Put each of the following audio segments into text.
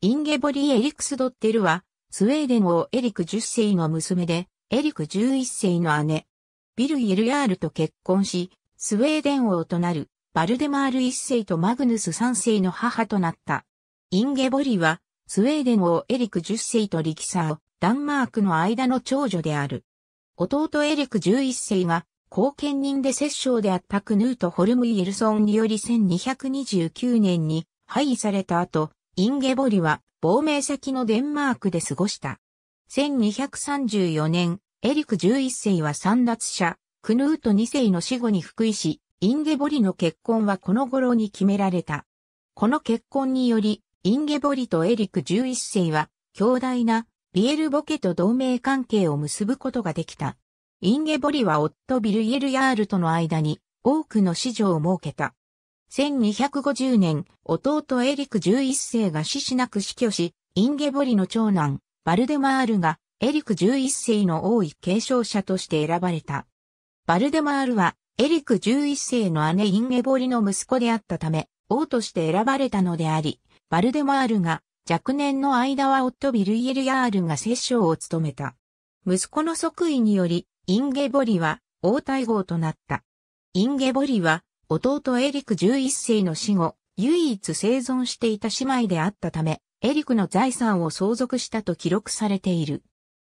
インゲボリー・エリクス・ドッテルは、スウェーデン王エリク10世の娘で、エリク11世の姉、ビル・イルヤールと結婚し、スウェーデン王となる、バルデマール1世とマグヌス3世の母となった。インゲボリは、スウェーデン王エリク10世とリキサー、ダンマークの間の長女である。弟エリク11世が、後見人で摂政であったクヌート・ホルム・イルソンにより1229年に、廃位された後、インゲボリは亡命先のデンマークで過ごした。1234年、エリク11世は三奪者、クヌート2世の死後に福位し、インゲボリの結婚はこの頃に決められた。この結婚により、インゲボリとエリク11世は、強大なビエルボケと同盟関係を結ぶことができた。インゲボリは夫ビルイエルヤールとの間に多くの子女を設けた。1250年、弟エリク11世が死しなく死去し、インゲボリの長男、バルデマールが、エリク11世の王位継承者として選ばれた。バルデマールは、エリク11世の姉インゲボリの息子であったため、王として選ばれたのであり、バルデマールが、若年の間は夫ビルイエルヤールが摂政を務めた。息子の即位により、インゲボリは、王太后となった。インゲボリは、弟エリク11世の死後、唯一生存していた姉妹であったため、エリクの財産を相続したと記録されている。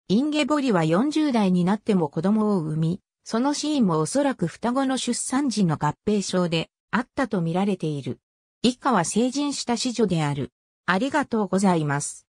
インゲボリは40代になっても子供を産み、そのシーンもおそらく双子の出産時の合併症であったと見られている。以下は成人した子女である。ありがとうございます。